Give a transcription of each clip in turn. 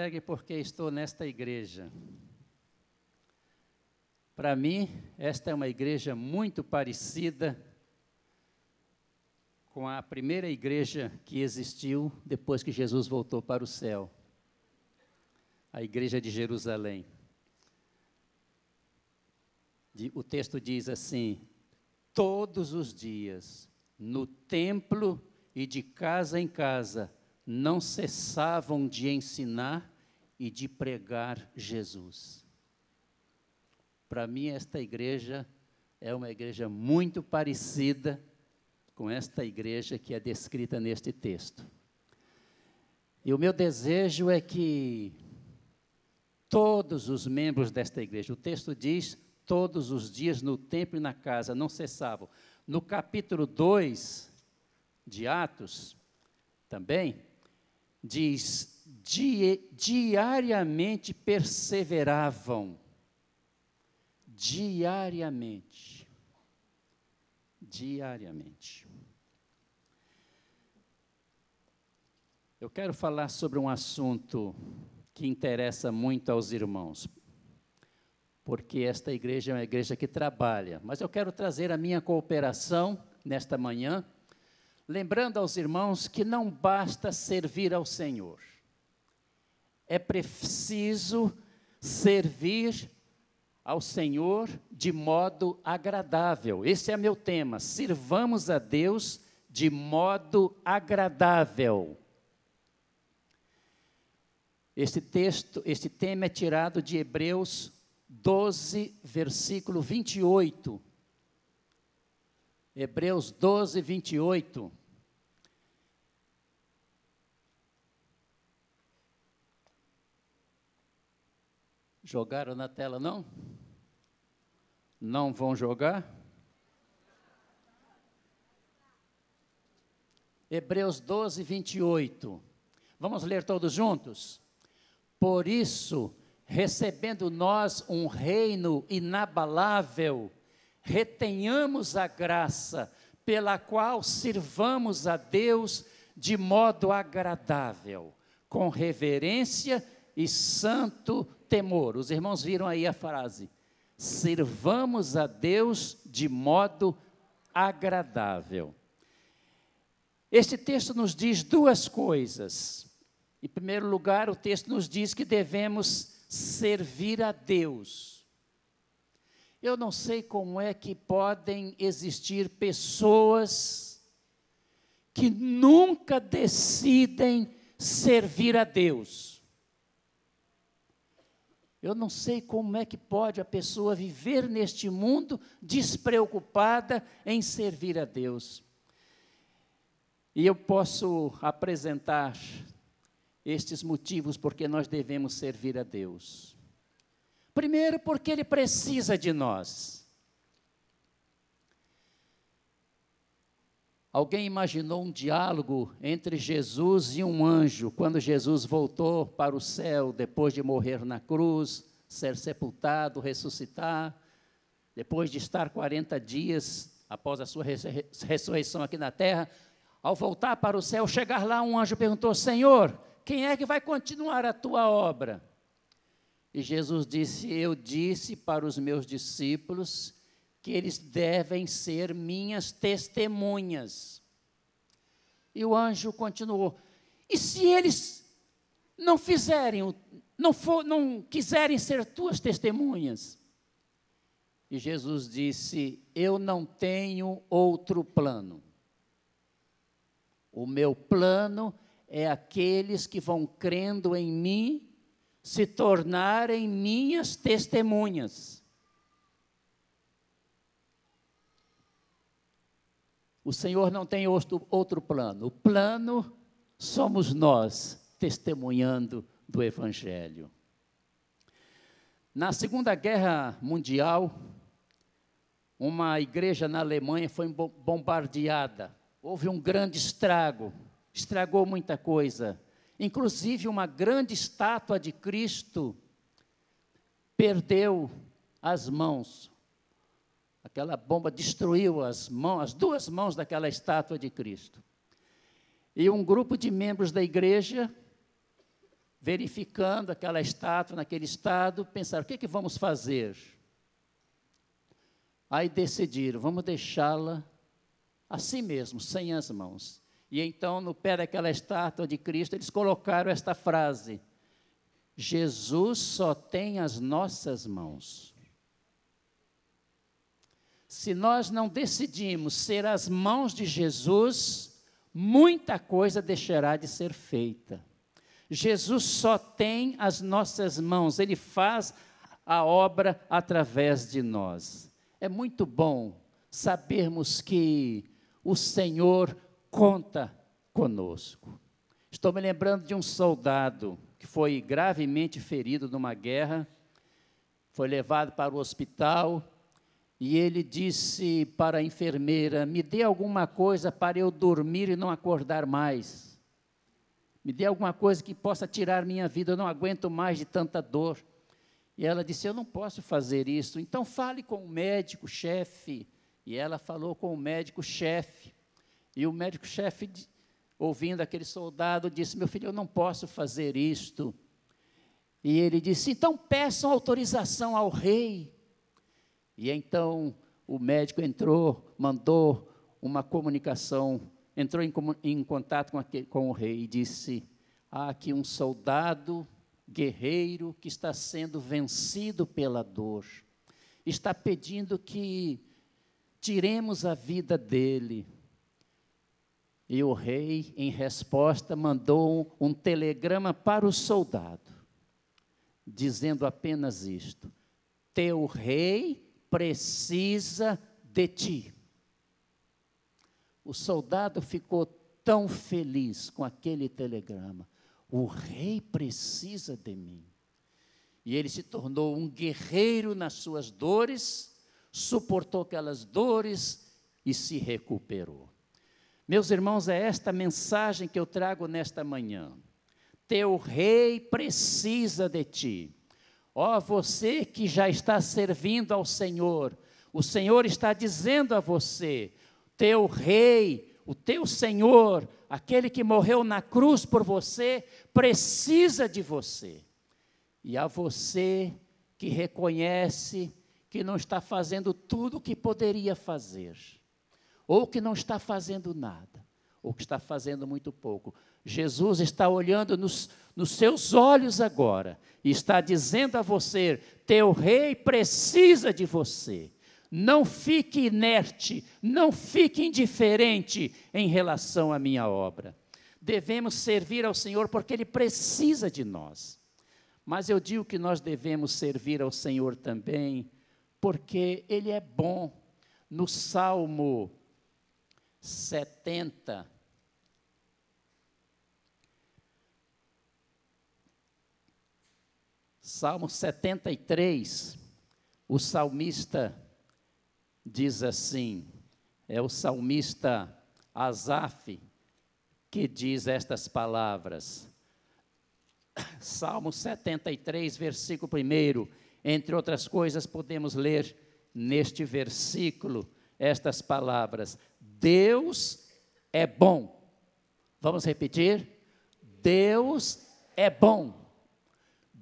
Alegre porque estou nesta igreja. Para mim, esta é uma igreja muito parecida com a primeira igreja que existiu depois que Jesus voltou para o céu a igreja de Jerusalém. O texto diz assim: todos os dias, no templo e de casa em casa, não cessavam de ensinar e de pregar Jesus. Para mim, esta igreja é uma igreja muito parecida com esta igreja que é descrita neste texto. E o meu desejo é que todos os membros desta igreja, o texto diz, todos os dias no templo e na casa, não cessavam. No capítulo 2 de Atos, também, diz: di diariamente perseveravam. Diariamente. Diariamente. Eu quero falar sobre um assunto que interessa muito aos irmãos, porque esta igreja é uma igreja que trabalha, mas eu quero trazer a minha cooperação nesta manhã, lembrando aos irmãos que não basta servir ao Senhor é preciso servir ao Senhor de modo agradável. Esse é meu tema. Sirvamos a Deus de modo agradável. Este texto, este tema é tirado de Hebreus 12, versículo 28. Hebreus 12, 28. Jogaram na tela, não? Não vão jogar? Hebreus 12, 28. Vamos ler todos juntos? Por isso, recebendo nós um reino inabalável, retenhamos a graça pela qual sirvamos a Deus de modo agradável, com reverência e e santo temor. Os irmãos viram aí a frase: servamos a Deus de modo agradável. Este texto nos diz duas coisas. Em primeiro lugar, o texto nos diz que devemos servir a Deus. Eu não sei como é que podem existir pessoas que nunca decidem servir a Deus. Eu não sei como é que pode a pessoa viver neste mundo despreocupada em servir a Deus. E eu posso apresentar estes motivos porque nós devemos servir a Deus. Primeiro, porque Ele precisa de nós. Alguém imaginou um diálogo entre Jesus e um anjo quando Jesus voltou para o céu depois de morrer na cruz, ser sepultado, ressuscitar, depois de estar 40 dias após a sua ressurreição aqui na terra? Ao voltar para o céu, chegar lá, um anjo perguntou: Senhor, quem é que vai continuar a tua obra? E Jesus disse: Eu disse para os meus discípulos que eles devem ser minhas testemunhas. E o anjo continuou: E se eles não fizerem, não, for, não quiserem ser tuas testemunhas? E Jesus disse: Eu não tenho outro plano. O meu plano é aqueles que vão crendo em mim se tornarem minhas testemunhas. O Senhor não tem outro, outro plano. O plano somos nós testemunhando do Evangelho. Na Segunda Guerra Mundial, uma igreja na Alemanha foi bombardeada. Houve um grande estrago, estragou muita coisa. Inclusive, uma grande estátua de Cristo perdeu as mãos, Aquela bomba destruiu as mãos, as duas mãos daquela estátua de Cristo. E um grupo de membros da igreja, verificando aquela estátua naquele estado, pensaram: o que, é que vamos fazer? Aí decidiram: vamos deixá-la assim mesmo, sem as mãos. E então, no pé daquela estátua de Cristo, eles colocaram esta frase: Jesus só tem as nossas mãos se nós não decidimos ser as mãos de Jesus, muita coisa deixará de ser feita. Jesus só tem as nossas mãos, ele faz a obra através de nós. É muito bom sabermos que o Senhor conta conosco. Estou me lembrando de um soldado que foi gravemente ferido numa guerra, foi levado para o hospital e ele disse para a enfermeira: Me dê alguma coisa para eu dormir e não acordar mais. Me dê alguma coisa que possa tirar minha vida, eu não aguento mais de tanta dor. E ela disse: Eu não posso fazer isso. Então fale com o médico-chefe. E ela falou com o médico-chefe. E o médico-chefe, ouvindo aquele soldado, disse: Meu filho, eu não posso fazer isto. E ele disse: Então peçam autorização ao rei e então o médico entrou, mandou uma comunicação, entrou em, em contato com, aquele, com o rei e disse: há aqui um soldado guerreiro que está sendo vencido pela dor, está pedindo que tiremos a vida dele. E o rei, em resposta, mandou um telegrama para o soldado, dizendo apenas isto: Teu rei precisa de ti. O soldado ficou tão feliz com aquele telegrama. O rei precisa de mim. E ele se tornou um guerreiro nas suas dores, suportou aquelas dores e se recuperou. Meus irmãos, é esta mensagem que eu trago nesta manhã. Teu rei precisa de ti. Ó, oh, você que já está servindo ao Senhor, o Senhor está dizendo a você: teu rei, o teu Senhor, aquele que morreu na cruz por você, precisa de você. E a você que reconhece que não está fazendo tudo o que poderia fazer, ou que não está fazendo nada, ou que está fazendo muito pouco. Jesus está olhando nos, nos seus olhos agora está dizendo a você: teu rei precisa de você. Não fique inerte, não fique indiferente em relação à minha obra. Devemos servir ao Senhor porque Ele precisa de nós. Mas eu digo que nós devemos servir ao Senhor também porque Ele é bom. No Salmo 70, Salmo 73, o salmista diz assim: é o salmista Asaf que diz estas palavras. Salmo 73, versículo 1. Entre outras coisas, podemos ler neste versículo estas palavras: Deus é bom. Vamos repetir? Deus é bom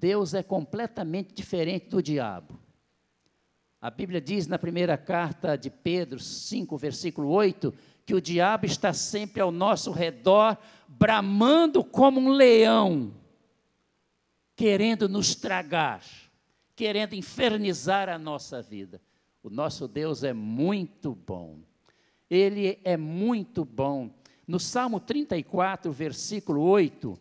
Deus é completamente diferente do diabo. A Bíblia diz na primeira carta de Pedro 5, versículo 8, que o diabo está sempre ao nosso redor, bramando como um leão, querendo nos tragar, querendo infernizar a nossa vida. O nosso Deus é muito bom. Ele é muito bom. No Salmo 34, versículo 8,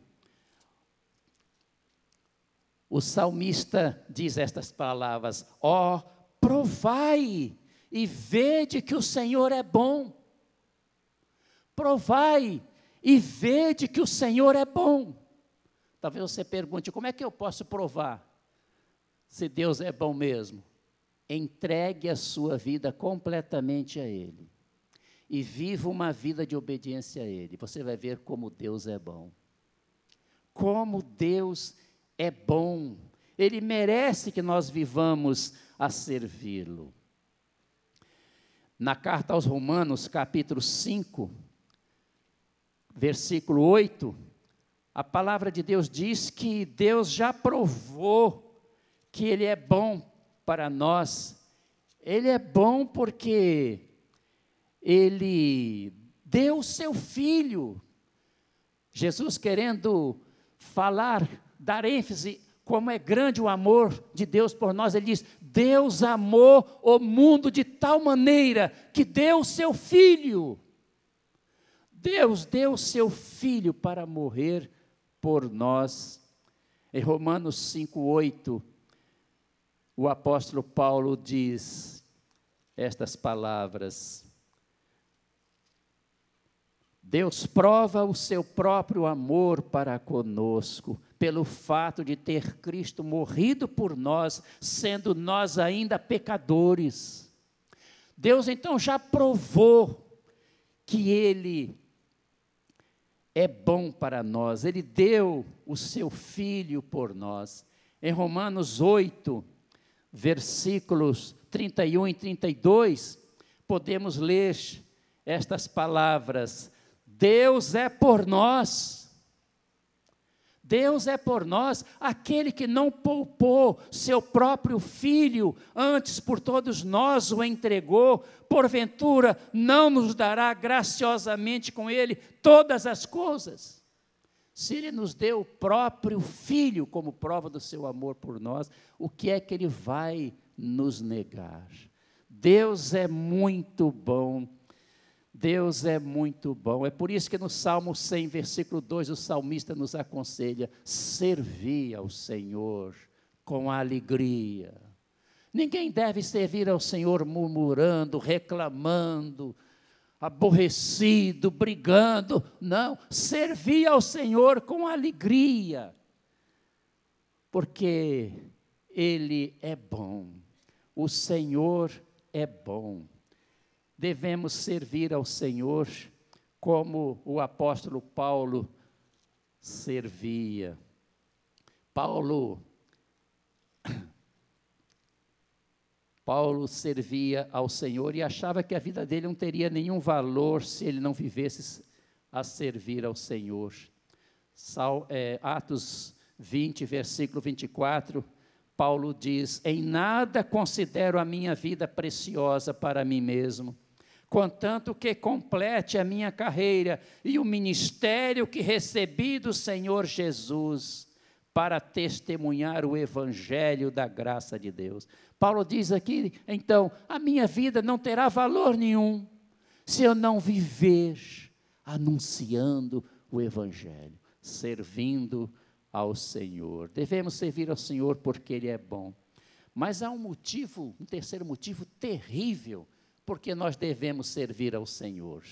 o salmista diz estas palavras: Ó, oh, provai e vede que o Senhor é bom. Provai e vede que o Senhor é bom. Talvez você pergunte: como é que eu posso provar se Deus é bom mesmo? Entregue a sua vida completamente a Ele e viva uma vida de obediência a Ele. Você vai ver como Deus é bom. Como Deus é é bom, ele merece que nós vivamos a servi-lo. Na carta aos Romanos, capítulo 5, versículo 8, a palavra de Deus diz que Deus já provou que Ele é bom para nós. Ele é bom porque Ele deu o seu Filho. Jesus, querendo falar dar ênfase como é grande o amor de Deus por nós. Ele diz: Deus amou o mundo de tal maneira que deu o seu filho. Deus deu o seu filho para morrer por nós. Em Romanos 5:8, o apóstolo Paulo diz estas palavras: Deus prova o seu próprio amor para conosco pelo fato de ter Cristo morrido por nós, sendo nós ainda pecadores. Deus então já provou que Ele é bom para nós, Ele deu o seu Filho por nós. Em Romanos 8, versículos 31 e 32, podemos ler estas palavras: Deus é por nós Deus é por nós, aquele que não poupou seu próprio filho, antes por todos nós o entregou, porventura não nos dará graciosamente com ele todas as coisas. Se ele nos deu o próprio filho como prova do seu amor por nós, o que é que ele vai nos negar? Deus é muito bom Deus é muito bom. É por isso que no Salmo 100, versículo 2, o salmista nos aconselha: servir ao Senhor com alegria. Ninguém deve servir ao Senhor murmurando, reclamando, aborrecido, brigando. Não, servir ao Senhor com alegria, porque Ele é bom. O Senhor é bom devemos servir ao Senhor como o apóstolo Paulo servia. Paulo Paulo servia ao Senhor e achava que a vida dele não teria nenhum valor se ele não vivesse a servir ao Senhor. Sal, é, Atos 20, versículo 24, Paulo diz: Em nada considero a minha vida preciosa para mim mesmo contanto que complete a minha carreira e o ministério que recebi do Senhor Jesus para testemunhar o evangelho da graça de Deus. Paulo diz aqui, então, a minha vida não terá valor nenhum se eu não viver anunciando o evangelho, servindo ao Senhor. Devemos servir ao Senhor porque ele é bom. Mas há um motivo, um terceiro motivo terrível porque nós devemos servir ao Senhor.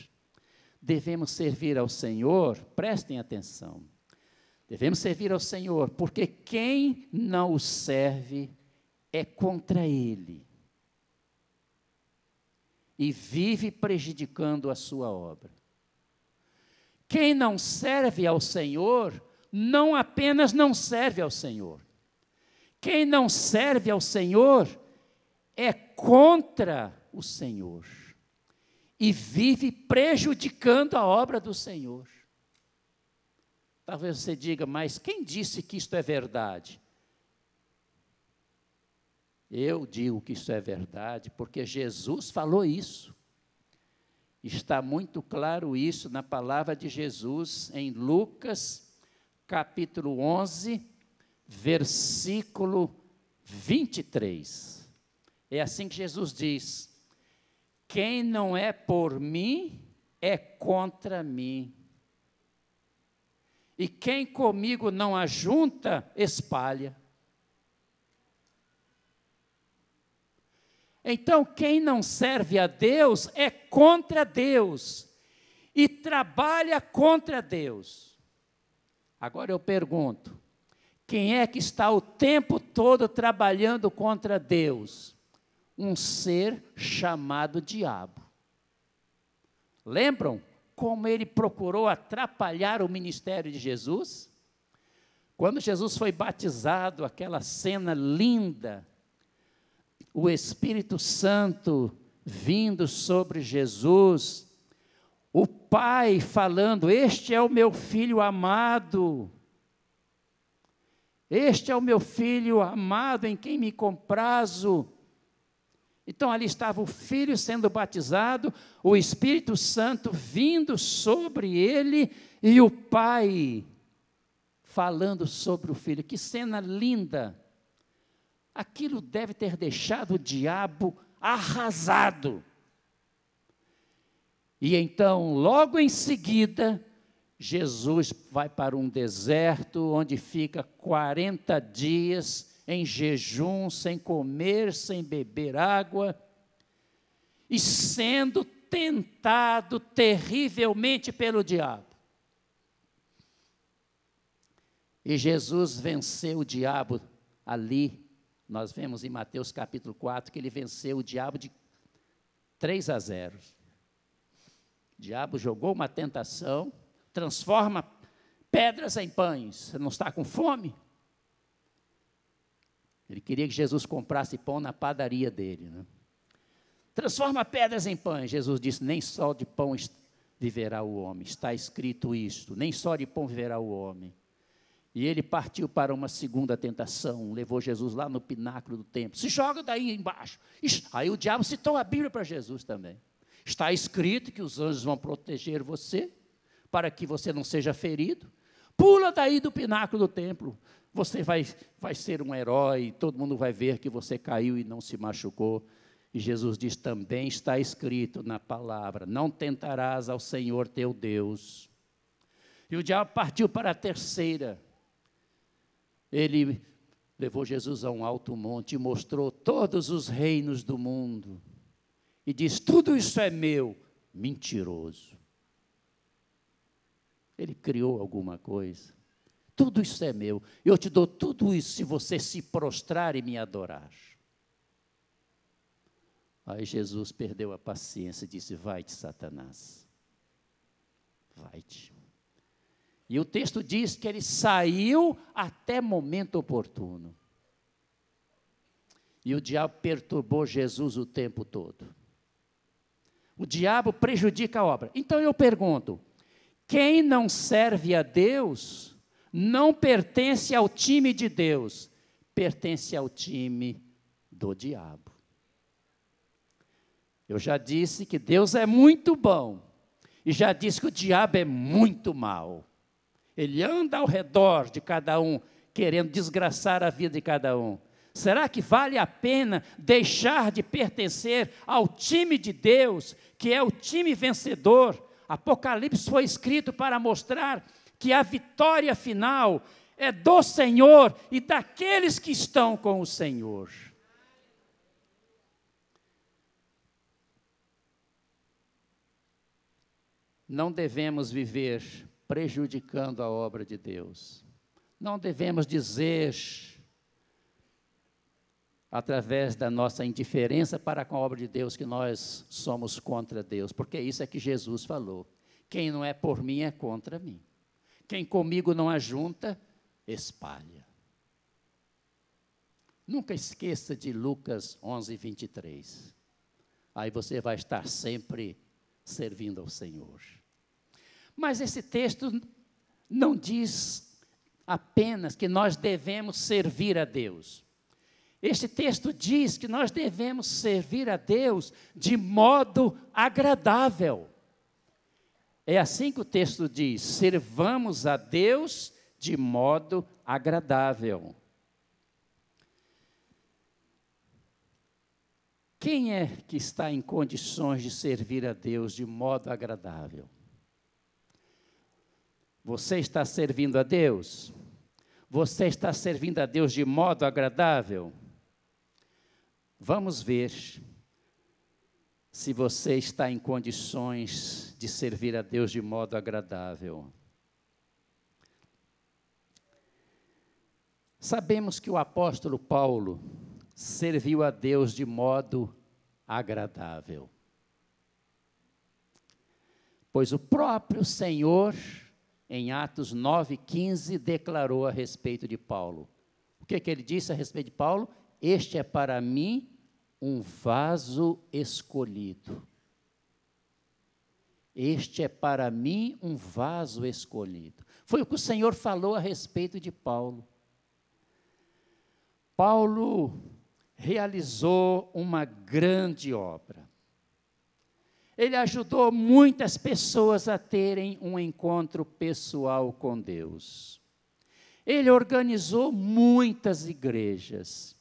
Devemos servir ao Senhor, prestem atenção. Devemos servir ao Senhor, porque quem não o serve é contra ele e vive prejudicando a sua obra. Quem não serve ao Senhor, não apenas não serve ao Senhor. Quem não serve ao Senhor é contra o Senhor e vive prejudicando a obra do Senhor. Talvez você diga, mas quem disse que isto é verdade? Eu digo que isso é verdade, porque Jesus falou isso. Está muito claro isso na palavra de Jesus em Lucas, capítulo 11, versículo 23. É assim que Jesus diz: quem não é por mim é contra mim. E quem comigo não ajunta, espalha. Então, quem não serve a Deus é contra Deus e trabalha contra Deus. Agora eu pergunto: quem é que está o tempo todo trabalhando contra Deus? um ser chamado diabo. Lembram como ele procurou atrapalhar o ministério de Jesus? Quando Jesus foi batizado, aquela cena linda, o Espírito Santo vindo sobre Jesus, o Pai falando: Este é o meu filho amado, este é o meu filho amado em quem me comprazo. Então ali estava o filho sendo batizado, o Espírito Santo vindo sobre ele e o pai falando sobre o filho. Que cena linda! Aquilo deve ter deixado o diabo arrasado. E então, logo em seguida, Jesus vai para um deserto onde fica 40 dias em jejum, sem comer, sem beber água, e sendo tentado terrivelmente pelo diabo. E Jesus venceu o diabo ali. Nós vemos em Mateus capítulo 4 que ele venceu o diabo de 3 a 0. O diabo jogou uma tentação, transforma pedras em pães. Você não está com fome? Ele queria que Jesus comprasse pão na padaria dele. Né? Transforma pedras em pães. Jesus disse: Nem só de pão viverá o homem. Está escrito isto: Nem só de pão viverá o homem. E ele partiu para uma segunda tentação, levou Jesus lá no pináculo do templo. Se joga daí embaixo. Aí o diabo citou a Bíblia para Jesus também. Está escrito que os anjos vão proteger você, para que você não seja ferido. Pula daí do pináculo do templo você vai, vai ser um herói, todo mundo vai ver que você caiu e não se machucou. E Jesus diz: também está escrito na palavra: não tentarás ao Senhor teu Deus. E o diabo partiu para a terceira. Ele levou Jesus a um alto monte e mostrou todos os reinos do mundo. E diz: Tudo isso é meu, mentiroso. Ele criou alguma coisa. Tudo isso é meu. Eu te dou tudo isso se você se prostrar e me adorar. Aí Jesus perdeu a paciência e disse: Vai-te, Satanás. Vai-te. E o texto diz que ele saiu até momento oportuno. E o diabo perturbou Jesus o tempo todo. O diabo prejudica a obra. Então eu pergunto: quem não serve a Deus não pertence ao time de Deus, pertence ao time do diabo. Eu já disse que Deus é muito bom, e já disse que o diabo é muito mal. Ele anda ao redor de cada um, querendo desgraçar a vida de cada um. Será que vale a pena deixar de pertencer ao time de Deus, que é o time vencedor? Apocalipse foi escrito para mostrar que a vitória final é do Senhor e daqueles que estão com o Senhor. Não devemos viver prejudicando a obra de Deus. Não devemos dizer, através da nossa indiferença para com a obra de Deus, que nós somos contra Deus, porque isso é que Jesus falou: quem não é por mim é contra mim. Quem comigo não ajunta, espalha. Nunca esqueça de Lucas 11, 23. Aí você vai estar sempre servindo ao Senhor. Mas esse texto não diz apenas que nós devemos servir a Deus. Este texto diz que nós devemos servir a Deus de modo agradável. É assim que o texto diz: servamos a Deus de modo agradável. Quem é que está em condições de servir a Deus de modo agradável? Você está servindo a Deus? Você está servindo a Deus de modo agradável? Vamos ver se você está em condições de servir a Deus de modo agradável. Sabemos que o apóstolo Paulo serviu a Deus de modo agradável. Pois o próprio Senhor, em Atos 9,15, declarou a respeito de Paulo. O que, que ele disse a respeito de Paulo? Este é para mim um vaso escolhido. Este é para mim um vaso escolhido. Foi o que o Senhor falou a respeito de Paulo. Paulo realizou uma grande obra. Ele ajudou muitas pessoas a terem um encontro pessoal com Deus. Ele organizou muitas igrejas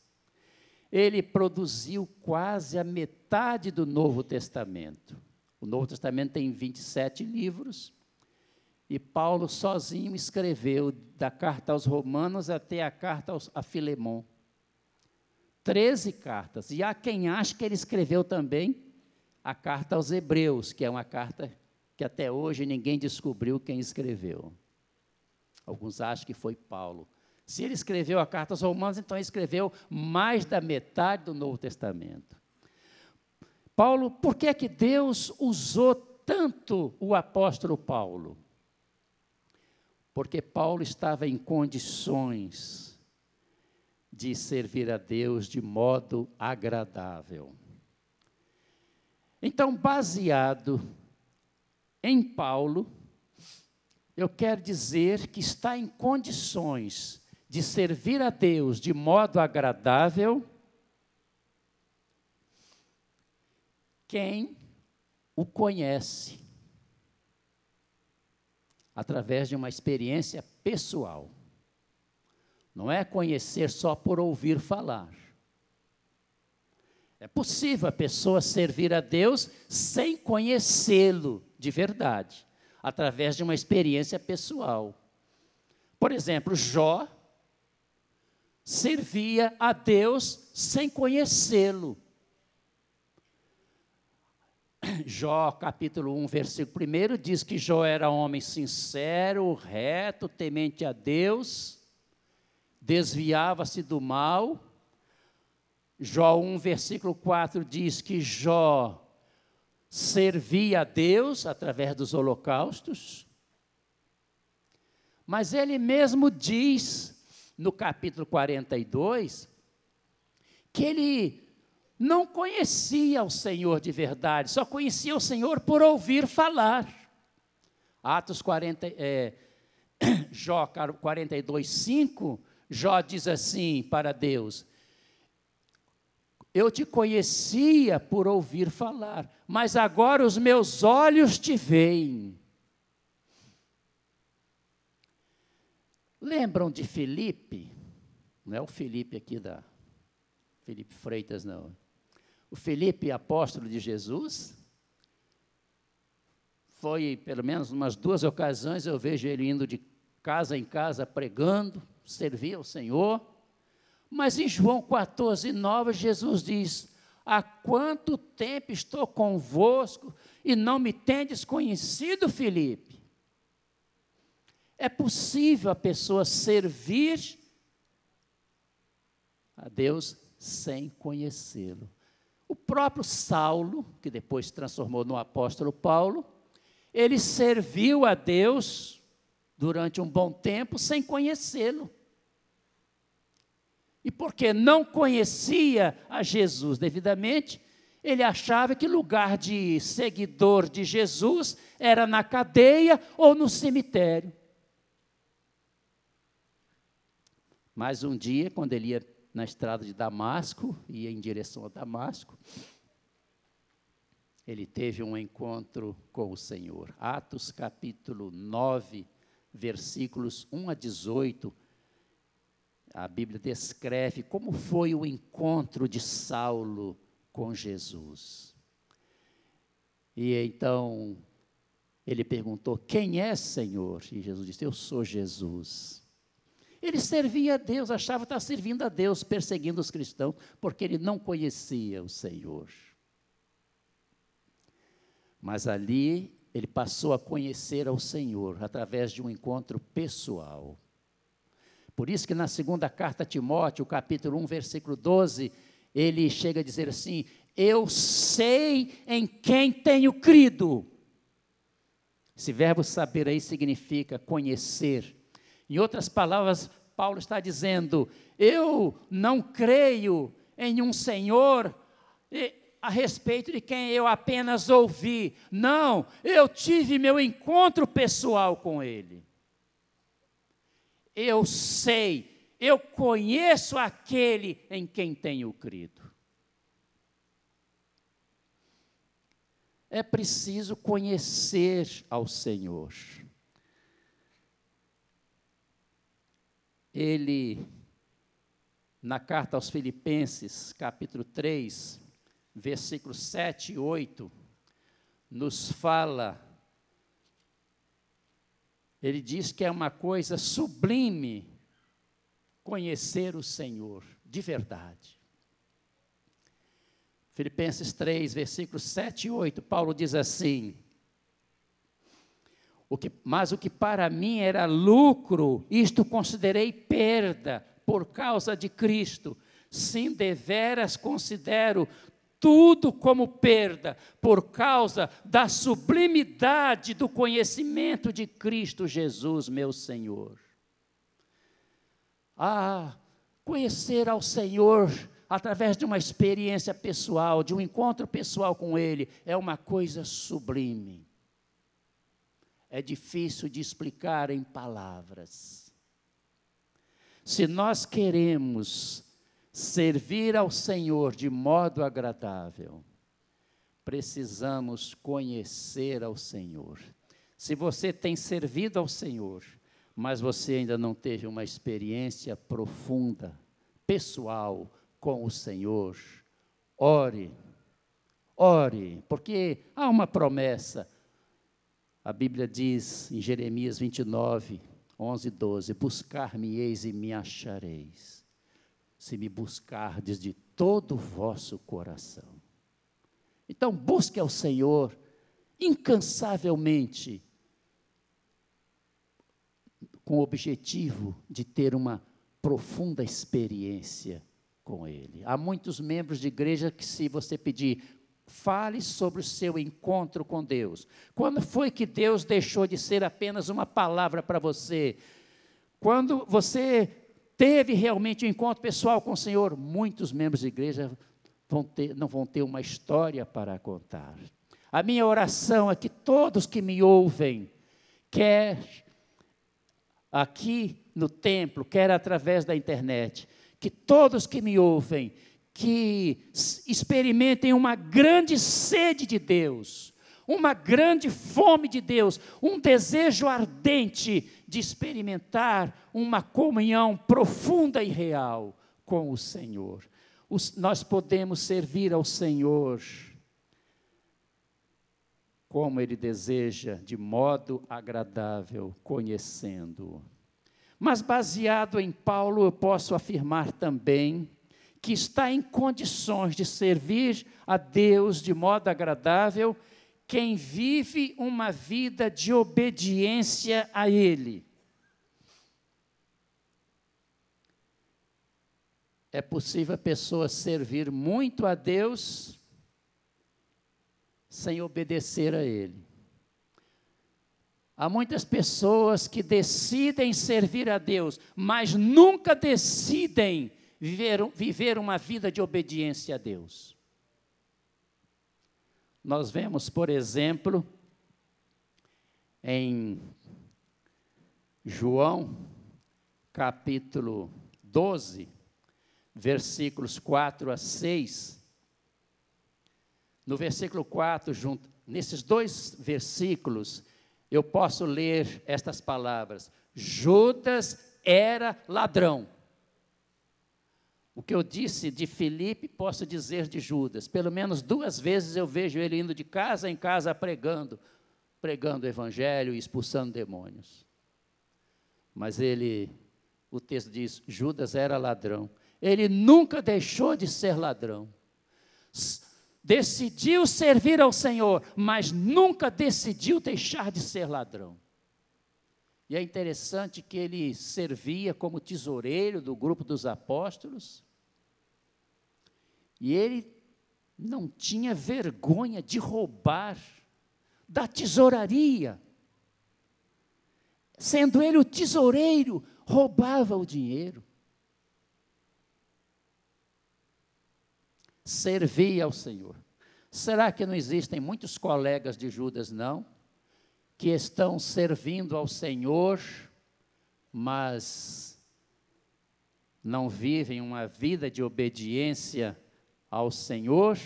ele produziu quase a metade do Novo Testamento. O Novo Testamento tem 27 livros, e Paulo sozinho escreveu da carta aos Romanos até a carta aos, a Filemão. Treze cartas. E há quem acha que ele escreveu também a carta aos Hebreus, que é uma carta que até hoje ninguém descobriu quem escreveu. Alguns acham que foi Paulo. Se ele escreveu a carta aos Romanos, então ele escreveu mais da metade do Novo Testamento. Paulo, por que é que Deus usou tanto o apóstolo Paulo? Porque Paulo estava em condições de servir a Deus de modo agradável. Então, baseado em Paulo, eu quero dizer que está em condições de servir a Deus de modo agradável, quem o conhece através de uma experiência pessoal. Não é conhecer só por ouvir falar. É possível a pessoa servir a Deus sem conhecê-lo de verdade, através de uma experiência pessoal. Por exemplo, Jó servia a Deus sem conhecê-lo. Jó, capítulo 1, versículo 1, diz que Jó era homem sincero, reto, temente a Deus, desviava-se do mal. Jó 1, versículo 4 diz que Jó servia a Deus através dos holocaustos. Mas ele mesmo diz no capítulo 42, que ele não conhecia o Senhor de verdade, só conhecia o Senhor por ouvir falar. Atos 40, é, Jó 42, 5, Jó diz assim para Deus: Eu te conhecia por ouvir falar, mas agora os meus olhos te veem. Lembram de Felipe? Não é o Felipe aqui da. Felipe Freitas, não. O Felipe, apóstolo de Jesus, foi, pelo menos, umas duas ocasiões eu vejo ele indo de casa em casa pregando, servia ao Senhor. Mas em João 14, 9, Jesus diz: Há quanto tempo estou convosco e não me tendes conhecido, Felipe? É possível a pessoa servir a Deus sem conhecê-lo. O próprio Saulo, que depois se transformou no apóstolo Paulo, ele serviu a Deus durante um bom tempo sem conhecê-lo. E porque não conhecia a Jesus devidamente, ele achava que lugar de seguidor de Jesus era na cadeia ou no cemitério. Mas um dia, quando ele ia na estrada de Damasco, ia em direção a Damasco, ele teve um encontro com o Senhor. Atos capítulo 9, versículos 1 a 18. A Bíblia descreve como foi o encontro de Saulo com Jesus. E então ele perguntou: Quem é Senhor? E Jesus disse: Eu sou Jesus ele servia a Deus, achava estar servindo a Deus, perseguindo os cristãos, porque ele não conhecia o Senhor. Mas ali ele passou a conhecer ao Senhor através de um encontro pessoal. Por isso que na segunda carta a Timóteo, capítulo 1, versículo 12, ele chega a dizer assim: Eu sei em quem tenho crido. Esse verbo saber aí significa conhecer, em outras palavras, Paulo está dizendo: eu não creio em um Senhor a respeito de quem eu apenas ouvi. Não, eu tive meu encontro pessoal com Ele. Eu sei, eu conheço aquele em quem tenho crido. É preciso conhecer ao Senhor. ele, na carta aos Filipenses, capítulo 3, versículos 7 e 8, nos fala, ele diz que é uma coisa sublime conhecer o Senhor, de verdade. Filipenses 3, versículos 7 e 8, Paulo diz assim: o que, mas o que para mim era lucro, isto considerei perda por causa de Cristo. Sim, deveras considero tudo como perda por causa da sublimidade do conhecimento de Cristo Jesus, meu Senhor. Ah, conhecer ao Senhor através de uma experiência pessoal, de um encontro pessoal com Ele, é uma coisa sublime é difícil de explicar em palavras. Se nós queremos servir ao Senhor de modo agradável, precisamos conhecer ao Senhor. Se você tem servido ao Senhor, mas você ainda não teve uma experiência profunda, pessoal com o Senhor, ore, ore, porque há uma promessa a Bíblia diz em Jeremias 29, 11 e 12: Buscar-me-eis e me achareis, se me buscardes de todo o vosso coração. Então, busque ao Senhor incansavelmente, com o objetivo de ter uma profunda experiência com Ele. Há muitos membros de igreja que, se você pedir Fale sobre o seu encontro com Deus. Quando foi que Deus deixou de ser apenas uma palavra para você? Quando você teve realmente um encontro pessoal com o Senhor? Muitos membros da igreja vão ter, não vão ter uma história para contar. A minha oração é que todos que me ouvem, quer aqui no templo, quer através da internet, que todos que me ouvem que experimentem uma grande sede de Deus, uma grande fome de Deus, um desejo ardente de experimentar uma comunhão profunda e real com o Senhor. Os, nós podemos servir ao Senhor como Ele deseja, de modo agradável, conhecendo-o. Mas baseado em Paulo, eu posso afirmar também que está em condições de servir a Deus de modo agradável quem vive uma vida de obediência a Ele. É possível a pessoa servir muito a Deus sem obedecer a Ele. Há muitas pessoas que decidem servir a Deus, mas nunca decidem viver, viver uma vida de obediência a Deus. Nós vemos, por exemplo, em João, capítulo 12, versículos 4 a 6. No versículo 4, junto, nesses dois versículos, eu posso ler estas palavras: Judas era ladrão. O que eu disse de Filipe, posso dizer de Judas. Pelo menos duas vezes eu vejo ele indo de casa em casa pregando, pregando o evangelho e expulsando demônios. Mas ele, o texto diz, Judas era ladrão. Ele nunca deixou de ser ladrão. Decidiu servir ao Senhor, mas nunca decidiu deixar de ser ladrão. E é interessante que ele servia como tesoureiro do grupo dos apóstolos, e ele não tinha vergonha de roubar da tesouraria. Sendo ele o tesoureiro, roubava o dinheiro. Servia ao Senhor. Será que não existem muitos colegas de Judas, não? Que estão servindo ao Senhor, mas não vivem uma vida de obediência ao Senhor,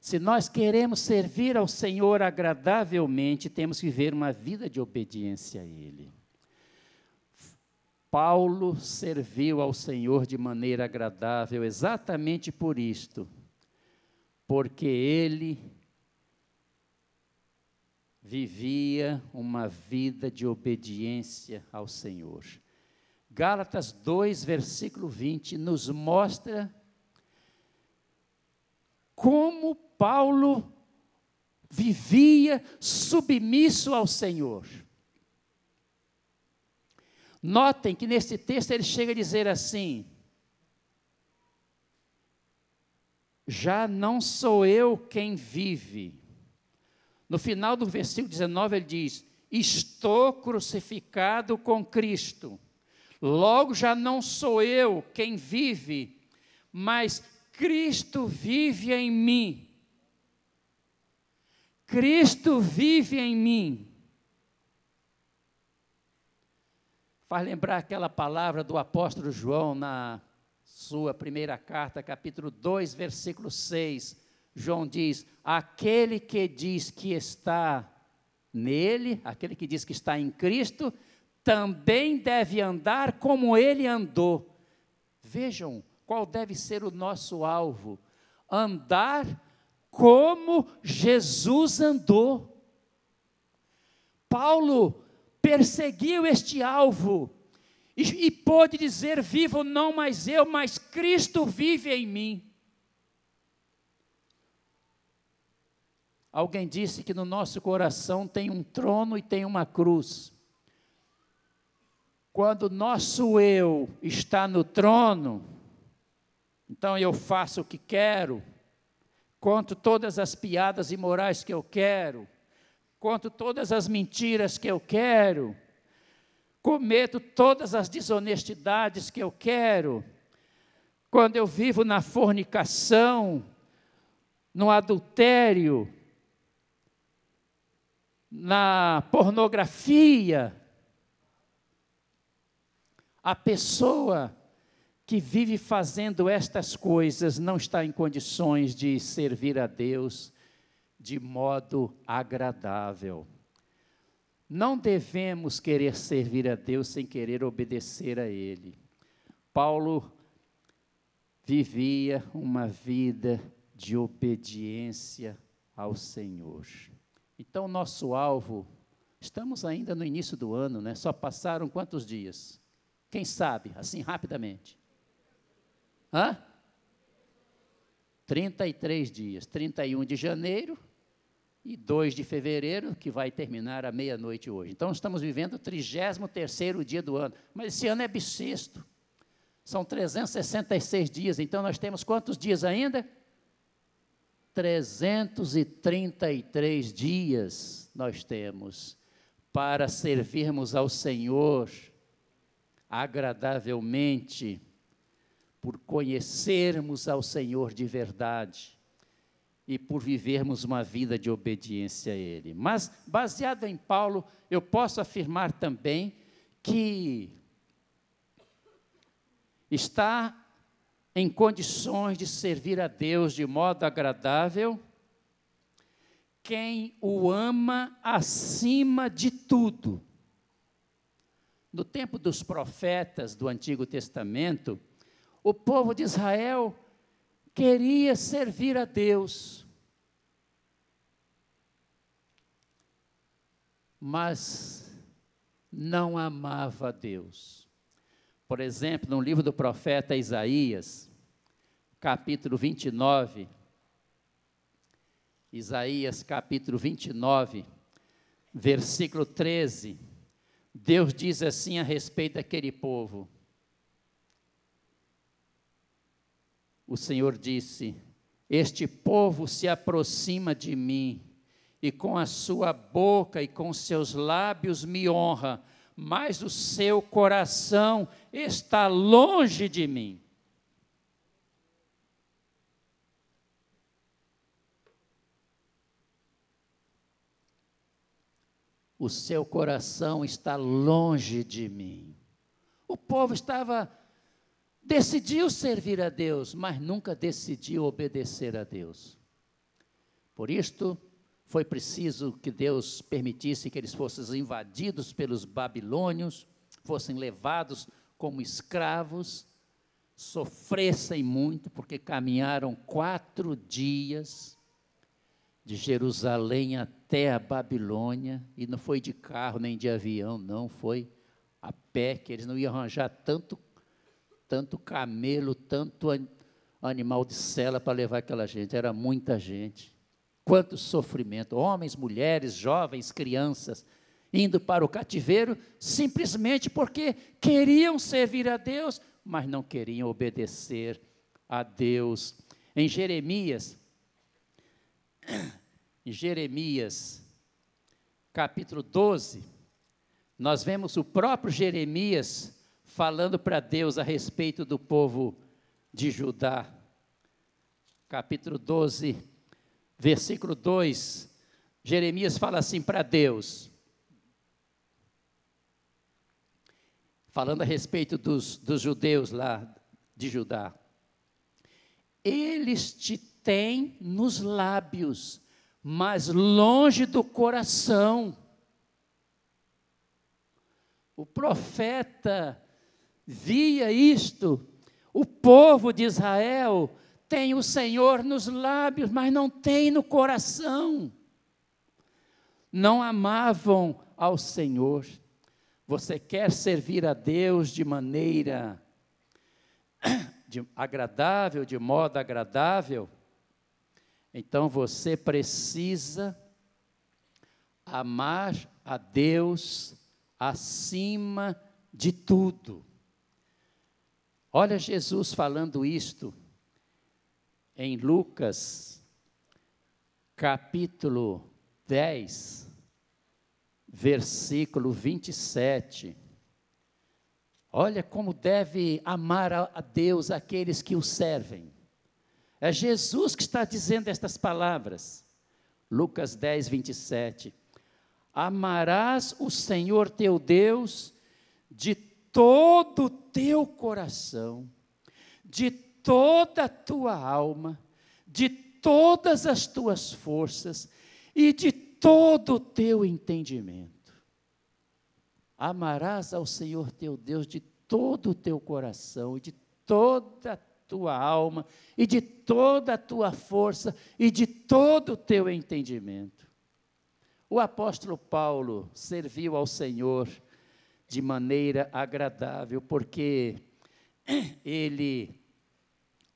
se nós queremos servir ao Senhor agradavelmente, temos que viver uma vida de obediência a Ele. Paulo serviu ao Senhor de maneira agradável exatamente por isto, porque ele vivia uma vida de obediência ao Senhor. Gálatas 2, versículo 20, nos mostra como Paulo vivia submisso ao Senhor. Notem que nesse texto ele chega a dizer assim: Já não sou eu quem vive. No final do versículo 19 ele diz: Estou crucificado com Cristo. Logo já não sou eu quem vive, mas Cristo vive em mim. Cristo vive em mim. Faz lembrar aquela palavra do apóstolo João na sua primeira carta, capítulo 2, versículo 6. João diz: Aquele que diz que está nele, aquele que diz que está em Cristo, também deve andar como ele andou. Vejam qual deve ser o nosso alvo? Andar como Jesus andou. Paulo perseguiu este alvo e, e pôde dizer: Vivo não mais eu, mas Cristo vive em mim. Alguém disse que no nosso coração tem um trono e tem uma cruz. Quando nosso eu está no trono, então eu faço o que quero, conto todas as piadas imorais que eu quero, conto todas as mentiras que eu quero, cometo todas as desonestidades que eu quero. Quando eu vivo na fornicação, no adultério, na pornografia, a pessoa que vive fazendo estas coisas não está em condições de servir a Deus de modo agradável. Não devemos querer servir a Deus sem querer obedecer a Ele. Paulo vivia uma vida de obediência ao Senhor. Então, nosso alvo, estamos ainda no início do ano, né? Só passaram quantos dias? Quem sabe, assim rapidamente. Hã? 33 dias, 31 de janeiro e 2 de fevereiro, que vai terminar à meia-noite hoje. Então, estamos vivendo o 33 dia do ano, mas esse ano é bissexto. São 366 dias, então nós temos quantos dias ainda? 333 dias nós temos para servirmos ao Senhor agradavelmente por conhecermos ao Senhor de verdade e por vivermos uma vida de obediência a Ele. Mas, baseado em Paulo, eu posso afirmar também que está em condições de servir a Deus de modo agradável quem o ama acima de tudo. No tempo dos profetas do Antigo Testamento, o povo de Israel queria servir a Deus. Mas não amava a Deus. Por exemplo, no livro do profeta Isaías, capítulo 29, Isaías capítulo 29, versículo 13, Deus diz assim a respeito daquele povo: o Senhor disse: Este povo se aproxima de mim, e com a sua boca e com seus lábios me honra, mas o seu coração está longe de mim. O seu coração está longe de mim. O povo estava decidiu servir a Deus, mas nunca decidiu obedecer a Deus. Por isto, foi preciso que Deus permitisse que eles fossem invadidos pelos babilônios, fossem levados como escravos, sofressem muito, porque caminharam quatro dias de Jerusalém até a Babilônia, e não foi de carro nem de avião, não, foi a pé, que eles não iam arranjar tanto tanto camelo, tanto animal de cela para levar aquela gente. Era muita gente. Quanto sofrimento! Homens, mulheres, jovens, crianças, indo para o cativeiro simplesmente porque queriam servir a Deus, mas não queriam obedecer a Deus. Em Jeremias, em Jeremias, capítulo 12, nós vemos o próprio Jeremias falando para Deus a respeito do povo de Judá. Capítulo 12, versículo 2. Jeremias fala assim para Deus, falando a respeito dos, dos judeus lá de Judá. Eles te têm nos lábios, mas longe do coração. O profeta via isto, o povo de Israel tem o Senhor nos lábios, mas não tem no coração. Não amavam ao Senhor. Você quer servir a Deus de maneira de agradável, de modo agradável? Então você precisa amar a Deus acima de tudo. Olha Jesus falando isto em Lucas, capítulo 10, versículo 27. Olha como deve amar a Deus aqueles que o servem. É Jesus que está dizendo estas palavras. Lucas 10, 27. Amarás o Senhor teu Deus de todo o teu coração, de toda a tua alma, de todas as tuas forças e de todo o teu entendimento. Amarás ao Senhor teu Deus de todo o teu coração e de toda a tua alma e de toda a tua força e de todo o teu entendimento. O apóstolo Paulo serviu ao Senhor de maneira agradável, porque ele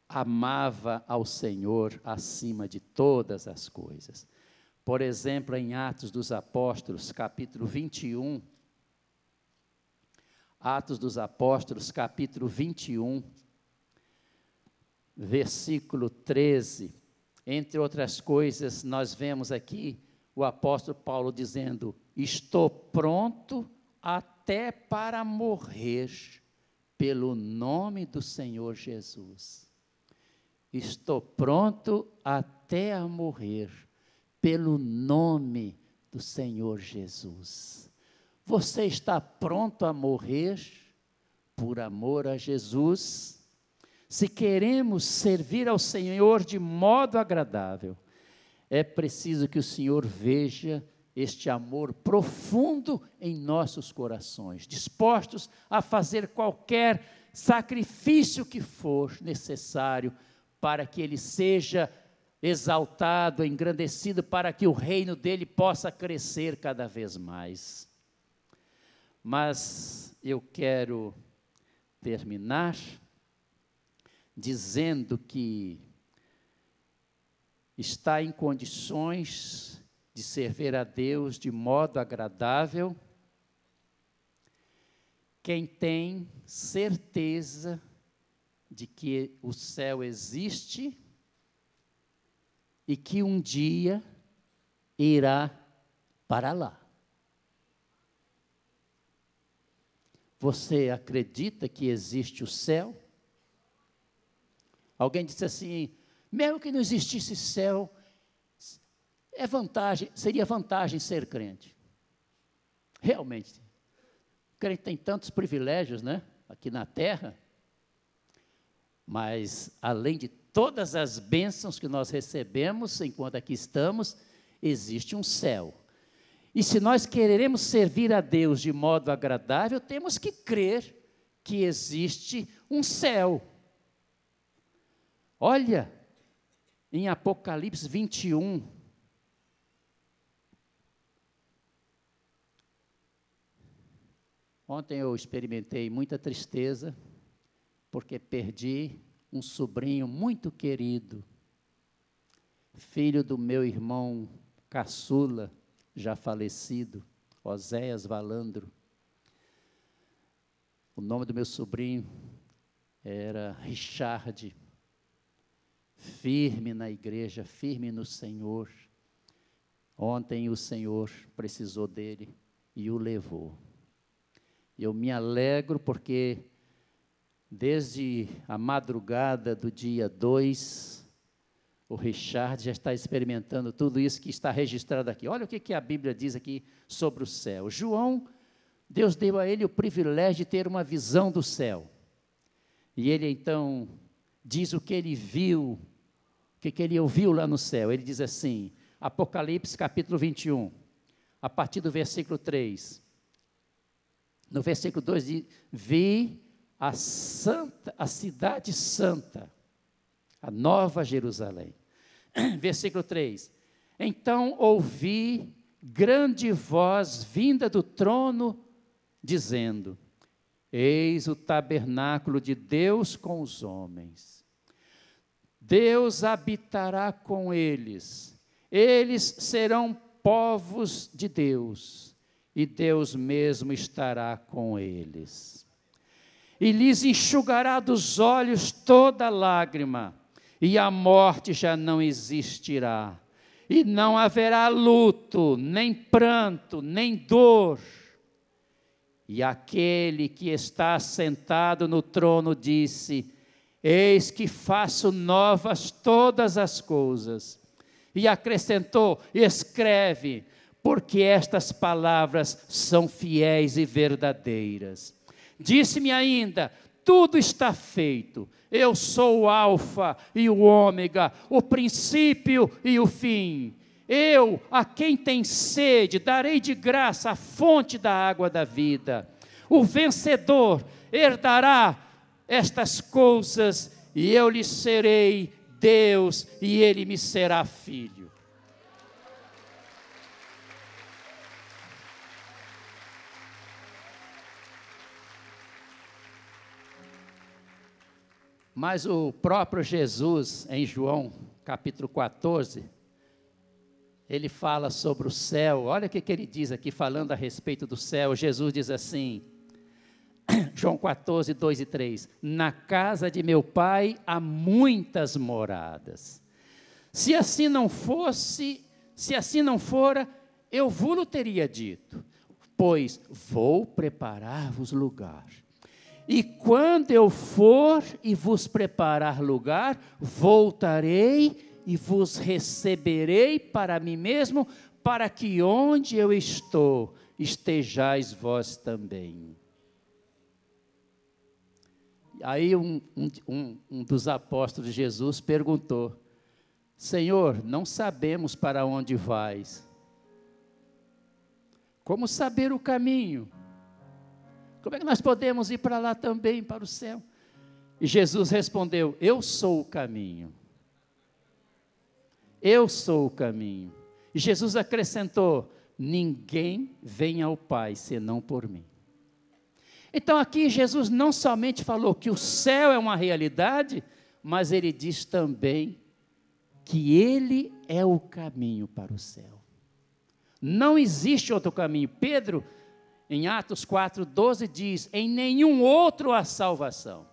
amava ao Senhor acima de todas as coisas. Por exemplo, em Atos dos Apóstolos, capítulo 21, Atos dos Apóstolos, capítulo 21, versículo 13. Entre outras coisas, nós vemos aqui o apóstolo Paulo dizendo: Estou pronto a até para morrer pelo nome do Senhor Jesus. Estou pronto até a morrer pelo nome do Senhor Jesus. Você está pronto a morrer por amor a Jesus? Se queremos servir ao Senhor de modo agradável, é preciso que o Senhor veja este amor profundo em nossos corações, dispostos a fazer qualquer sacrifício que for necessário para que ele seja exaltado, engrandecido, para que o reino dele possa crescer cada vez mais. Mas eu quero terminar dizendo que está em condições de servir a Deus de modo agradável, quem tem certeza de que o céu existe e que um dia irá para lá. Você acredita que existe o céu? Alguém disse assim: mesmo que não existisse céu, é vantagem, seria vantagem ser crente. Realmente. O crente tem tantos privilégios, né? Aqui na terra. Mas, além de todas as bênçãos que nós recebemos enquanto aqui estamos, existe um céu. E se nós queremos servir a Deus de modo agradável, temos que crer que existe um céu. Olha, em Apocalipse 21, Ontem eu experimentei muita tristeza, porque perdi um sobrinho muito querido, filho do meu irmão caçula, já falecido, Oséias Valandro. O nome do meu sobrinho era Richard, firme na igreja, firme no Senhor. Ontem o Senhor precisou dele e o levou. Eu me alegro porque desde a madrugada do dia 2, o Richard já está experimentando tudo isso que está registrado aqui. Olha o que, que a Bíblia diz aqui sobre o céu. João, Deus deu a ele o privilégio de ter uma visão do céu. E ele então diz o que ele viu, o que, que ele ouviu lá no céu. Ele diz assim, Apocalipse capítulo 21, a partir do versículo 3. No versículo 2 diz: Vi a, santa, a cidade santa, a nova Jerusalém. Versículo 3: Então ouvi grande voz vinda do trono, dizendo: Eis o tabernáculo de Deus com os homens. Deus habitará com eles, eles serão povos de Deus e Deus mesmo estará com eles. E lhes enxugará dos olhos toda lágrima, e a morte já não existirá, e não haverá luto, nem pranto, nem dor. E aquele que está sentado no trono disse: Eis que faço novas todas as coisas. E acrescentou: Escreve, porque estas palavras são fiéis e verdadeiras. Disse-me ainda: tudo está feito. Eu sou o Alfa e o Ômega, o princípio e o fim. Eu, a quem tem sede, darei de graça a fonte da água da vida. O vencedor herdará estas coisas, e eu lhe serei Deus, e ele me será filho. Mas o próprio Jesus, em João capítulo 14, ele fala sobre o céu. Olha o que, que ele diz aqui, falando a respeito do céu. Jesus diz assim, João 14, 2 e 3: Na casa de meu pai há muitas moradas. Se assim não fosse, se assim não fora, eu vou teria dito, pois vou preparar-vos lugar. E quando eu for e vos preparar lugar, voltarei e vos receberei para mim mesmo, para que onde eu estou estejais vós também. Aí um, um, um dos apóstolos de Jesus perguntou: Senhor, não sabemos para onde vais. Como saber o caminho? Como é que nós podemos ir para lá também, para o céu? E Jesus respondeu: Eu sou o caminho. Eu sou o caminho. E Jesus acrescentou: Ninguém vem ao Pai senão por mim. Então aqui Jesus não somente falou que o céu é uma realidade, mas ele diz também que ele é o caminho para o céu. Não existe outro caminho. Pedro em Atos 4, 12 diz: Em nenhum outro há salvação,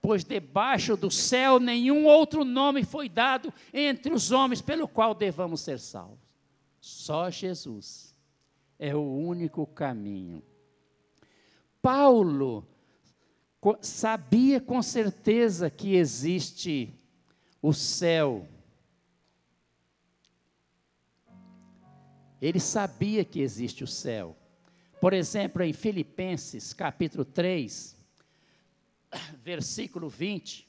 pois debaixo do céu nenhum outro nome foi dado entre os homens pelo qual devamos ser salvos. Só Jesus é o único caminho. Paulo sabia com certeza que existe o céu. Ele sabia que existe o céu. Por exemplo, em Filipenses, capítulo 3, versículo 20.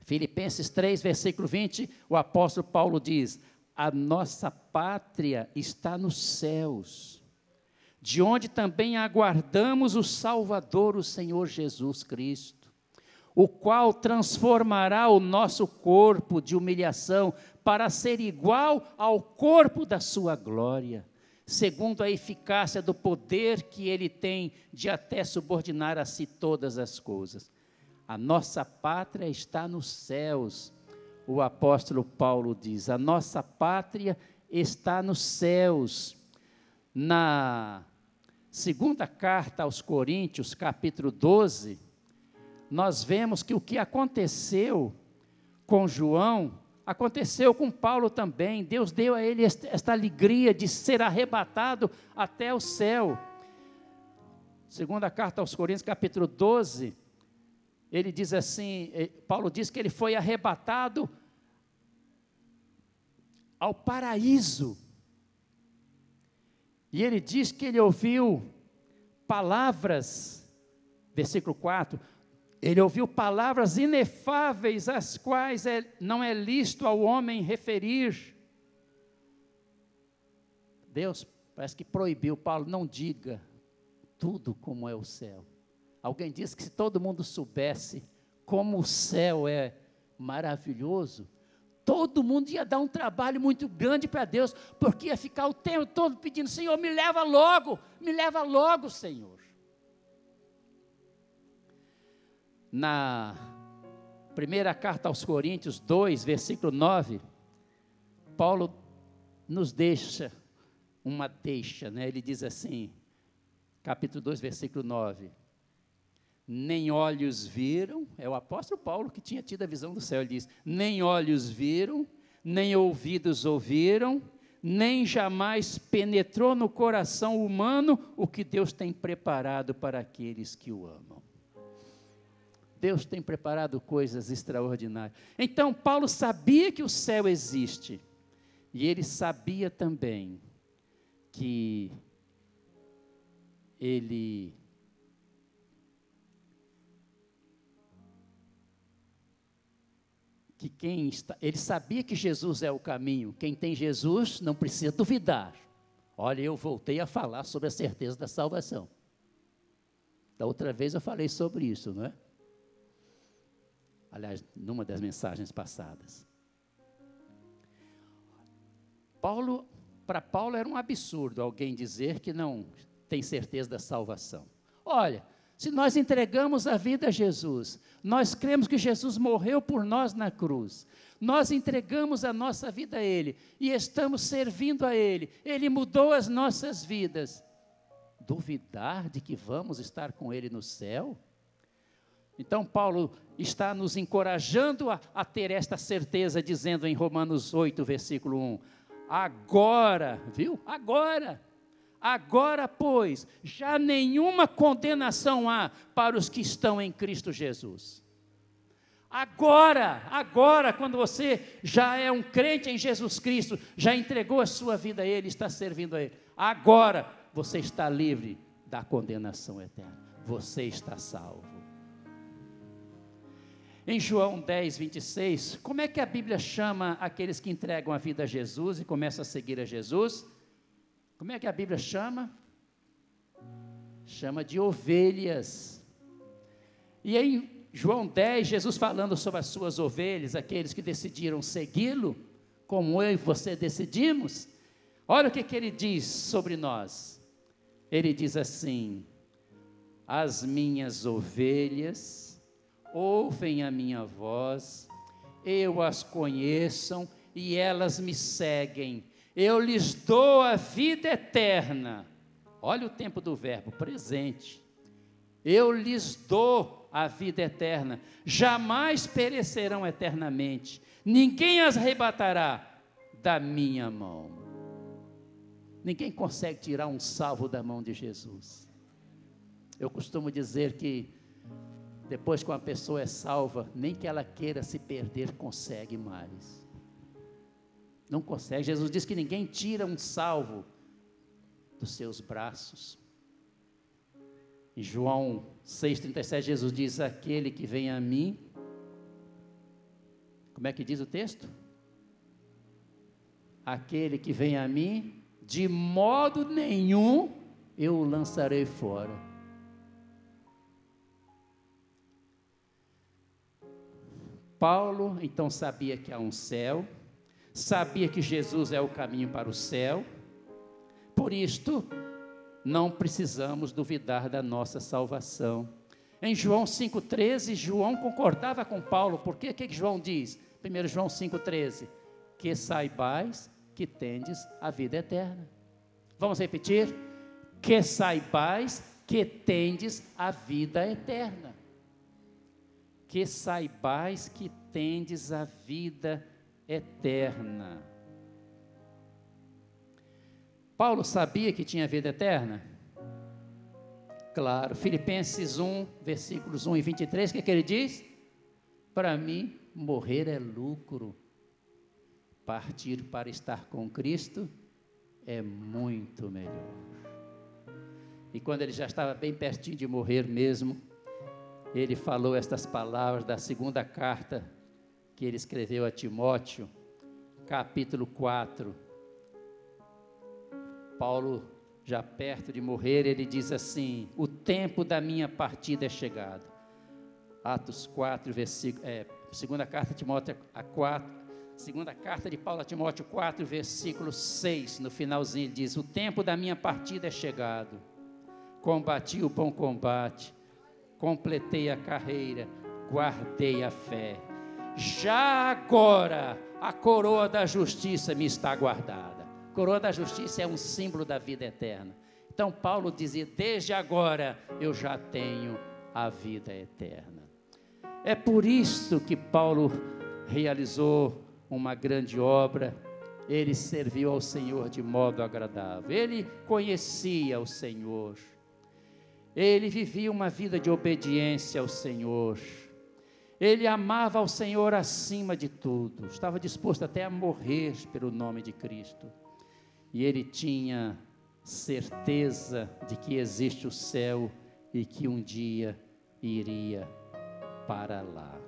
Filipenses 3, versículo 20, o apóstolo Paulo diz: A nossa pátria está nos céus, de onde também aguardamos o Salvador, o Senhor Jesus Cristo, o qual transformará o nosso corpo de humilhação para ser igual ao corpo da Sua glória segundo a eficácia do poder que ele tem de até subordinar a si todas as coisas. A nossa pátria está nos céus. O apóstolo Paulo diz: a nossa pátria está nos céus. Na segunda carta aos Coríntios, capítulo 12, nós vemos que o que aconteceu com João Aconteceu com Paulo também. Deus deu a ele esta alegria de ser arrebatado até o céu. Segunda carta aos Coríntios, capítulo 12, ele diz assim, eh, Paulo diz que ele foi arrebatado ao paraíso. E ele diz que ele ouviu palavras, versículo 4, ele ouviu palavras inefáveis, as quais é, não é lícito ao homem referir. Deus parece que proibiu Paulo, não diga tudo como é o céu. Alguém disse que se todo mundo soubesse como o céu é maravilhoso, todo mundo ia dar um trabalho muito grande para Deus, porque ia ficar o tempo todo pedindo: Senhor, me leva logo, me leva logo, Senhor. na primeira carta aos Coríntios 2, versículo 9, Paulo nos deixa uma deixa, né? Ele diz assim, capítulo 2, versículo 9. Nem olhos viram, é o apóstolo Paulo que tinha tido a visão do céu, ele diz: nem olhos viram, nem ouvidos ouviram, nem jamais penetrou no coração humano o que Deus tem preparado para aqueles que o amam. Deus tem preparado coisas extraordinárias. Então, Paulo sabia que o céu existe, e ele sabia também que ele que quem está, ele sabia que Jesus é o caminho. Quem tem Jesus não precisa duvidar. Olha, eu voltei a falar sobre a certeza da salvação. Da outra vez eu falei sobre isso, não é? aliás, numa das mensagens passadas. Paulo, para Paulo era um absurdo alguém dizer que não tem certeza da salvação. Olha, se nós entregamos a vida a Jesus, nós cremos que Jesus morreu por nós na cruz, nós entregamos a nossa vida a Ele e estamos servindo a Ele, Ele mudou as nossas vidas. Duvidar de que vamos estar com Ele no céu? Então, Paulo está nos encorajando a, a, ter esta certeza, dizendo em Romanos 8, versículo 1: Agora, viu? Agora, agora, pois, já nenhuma condenação há para os que estão em Cristo Jesus. Agora, agora, quando você já é um crente em Jesus Cristo, já entregou a sua vida a Ele, está servindo a Ele, agora você está livre da condenação eterna, você está salvo. Em João 10, 26, como é que a Bíblia chama aqueles que entregam a vida a Jesus e começam a seguir a Jesus? Como é que a Bíblia chama? Chama de ovelhas. E em João 10, Jesus falando sobre as suas ovelhas, aqueles que decidiram segui-lo, como eu e você decidimos, olha o que, que ele diz sobre nós. Ele diz assim: As minhas ovelhas ouvem a minha voz, eu as conheçam e elas me seguem. Eu lhes dou a vida eterna. Olha o tempo do verbo presente. Eu lhes dou a vida eterna. Jamais perecerão eternamente. Ninguém as arrebatará da minha mão. Ninguém consegue tirar um salvo da mão de Jesus. Eu costumo dizer que depois que uma pessoa é salva, nem que ela queira se perder, consegue mais. Não consegue. Jesus diz que ninguém tira um salvo dos seus braços. Em João 6,37, Jesus diz: Aquele que vem a mim. Como é que diz o texto? Aquele que vem a mim, de modo nenhum eu o lançarei fora. Paulo então sabia que há um céu, sabia que Jesus é o caminho para o céu, por isto não precisamos duvidar da nossa salvação. Em João 5,13, João concordava com Paulo, porque o que João diz? 1 João 5,13: Que saibais que tendes a vida eterna. Vamos repetir? Que saibais que tendes a vida eterna que saibais que tendes a vida eterna. Paulo sabia que tinha vida eterna? Claro, Filipenses 1, versículos 1 e 23, o que, é que ele diz? Para mim, morrer é lucro, partir para estar com Cristo é muito melhor. E quando ele já estava bem pertinho de morrer mesmo, ele falou estas palavras da segunda carta que ele escreveu a Timóteo, capítulo 4. Paulo, já perto de morrer, ele diz assim: O tempo da minha partida é chegado. Atos 4, versículo. É, segunda carta de Timóteo a 4. Segunda carta de Paulo a Timóteo 4, versículo 6, no finalzinho, ele diz: O tempo da minha partida é chegado. Combati o bom combate completei a carreira, guardei a fé. Já agora a coroa da justiça me está guardada. A coroa da justiça é um símbolo da vida eterna. Então Paulo dizia: desde agora eu já tenho a vida eterna. É por isso que Paulo realizou uma grande obra. Ele serviu ao Senhor de modo agradável. Ele conhecia o Senhor. Ele vivia uma vida de obediência ao Senhor. Ele amava ao Senhor acima de tudo, estava disposto até a morrer pelo nome de Cristo. E ele tinha certeza de que existe o céu e que um dia iria para lá.